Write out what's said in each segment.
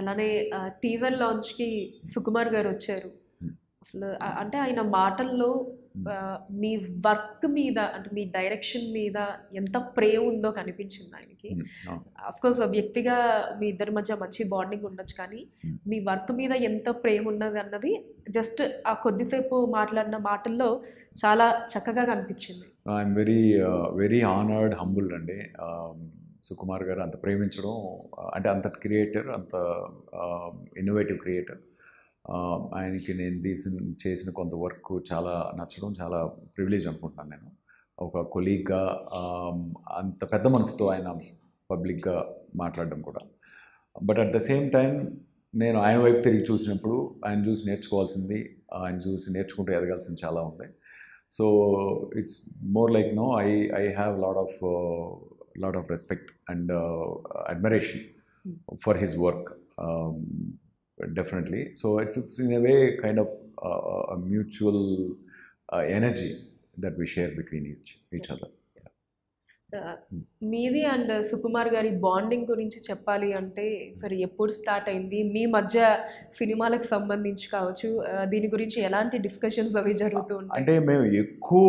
అలానే టీజర్ లాంచ్కి సుకుమార్ గారు వచ్చారు అసలు అంటే ఆయన మాటల్లో మీ వర్క్ మీద అంటే మీ డైరెక్షన్ మీద ఎంత ప్రే ఉందో కనిపించింది ఆయనకి కోర్స్ వ్యక్తిగా మీ ఇద్దరి మధ్య మంచి బాండింగ్ ఉండొచ్చు కానీ మీ వర్క్ మీద ఎంత ప్రే ఉన్నది అన్నది జస్ట్ ఆ కొద్దిసేపు మాట్లాడిన మాటల్లో చాలా చక్కగా కనిపించింది I'm very very honoured humble అండి um, సుకుమార్ గారు అంత ప్రేమించడం అంటే అంత క్రియేటర్ అంత ఇన్నోవేటివ్ క్రియేటర్ ఆయనకి నేను తీసిన చేసిన కొంత వర్క్ చాలా నచ్చడం చాలా ప్రివిలేజ్ అనుకుంటున్నాను నేను ఒక కొలీగ్గా అంత పెద్ద మనసుతో ఆయన పబ్లిక్గా మాట్లాడడం కూడా but at the same time నేను ఆయన వైపు తిరిగి చూసినప్పుడు ఆయన చూసి నేర్చుకోవాల్సింది ఆయన చూసి నేర్చుకుంటూ ఎదగాల్సింది చాలా ఉంది so it's more like no I I have lot of lot of respect and uh, admiration hmm. for his work. Um, definitely. So it's, it's in a way kind of uh, a mutual uh, energy that we share between each each other. Uh, hmm. మీది and Sukumar గారి bonding గురించి చెప్పాలి అంటే సరే ఎప్పుడు start అయింది మీ మధ్య సినిమాలకు సంబంధించి కావచ్చు uh, దీని గురించి ఎలాంటి డిస్కషన్స్ అవి జరుగుతూ ఉంటాయి అంటే మేము ఎక్కువ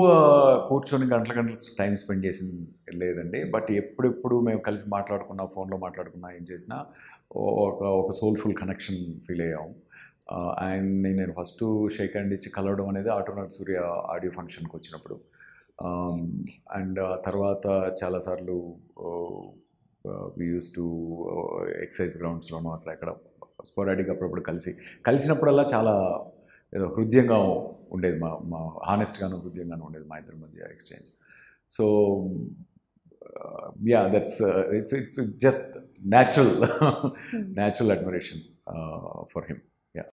కూర్చొని గంటల గంటలు టైం స్పెండ్ చేసిన లేదండి బట్ ఎప్పుడెప్పుడు మేము కలిసి మాట్లాడుకున్నా ఫోన్లో మాట్లాడుకున్నా ఏం చేసినా ఒక ఒక సోల్ఫుల్ కనెక్షన్ ఫీల్ అయ్యాము అండ్ నేను ఫస్ట్ షేక్ అండ్ ఇచ్చి కలవడం అనేది ఆటోనాట్ సూర్య ఆడియో ఫంక్షన్కి వచ్చినప్పుడు అండ్ తర్వాత చాలాసార్లు వీ యూస్ టు ఎక్సైజ్ గ్రౌండ్స్లోనూ అక్కడ ఎక్కడ స్పోరాటిక్ అప్పుడప్పుడు కలిసి కలిసినప్పుడల్లా చాలా ఏదో హృదయంగా ఉండేది మా మా హానెస్ట్గాను హృదయంగాను ఉండేది మా ఇద్దరి మధ్య exchange so yeah that's it's it's just natural natural admiration for him